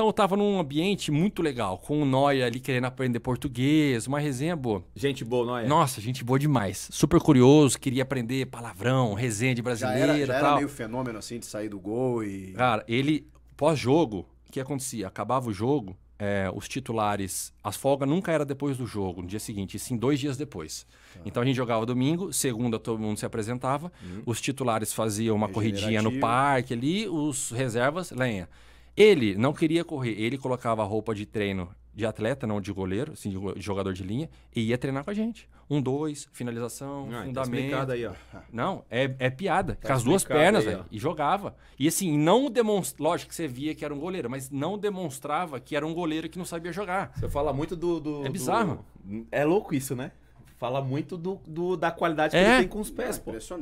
Então eu tava num ambiente muito legal, com o Noia ali querendo aprender português, uma resenha boa. Gente boa, Noia? Nossa, gente boa demais. Super curioso, queria aprender palavrão, resenha de brasileiro já era, já tal. era meio fenômeno assim de sair do gol e... Cara, ele, pós-jogo, o que acontecia? Acabava o jogo, é, os titulares, as folgas nunca era depois do jogo, no dia seguinte, sim dois dias depois. Ah. Então a gente jogava domingo, segunda todo mundo se apresentava, uhum. os titulares faziam uma corridinha no parque ali, os reservas, lenha. Ele não queria correr, ele colocava a roupa de treino de atleta, não de goleiro, assim, de jogador de linha, e ia treinar com a gente. Um, dois, finalização, ah, então fundamento. Tá aí, ó. Não, é, é piada. Tá com as duas pernas, aí, e jogava. E assim, não demonstrava. Lógico que você via que era um goleiro, mas não demonstrava que era um goleiro que não sabia jogar. Você fala muito do. do é bizarro. Do... É louco isso, né? Fala muito do, do da qualidade que é. ele tem com os pés, é, pô.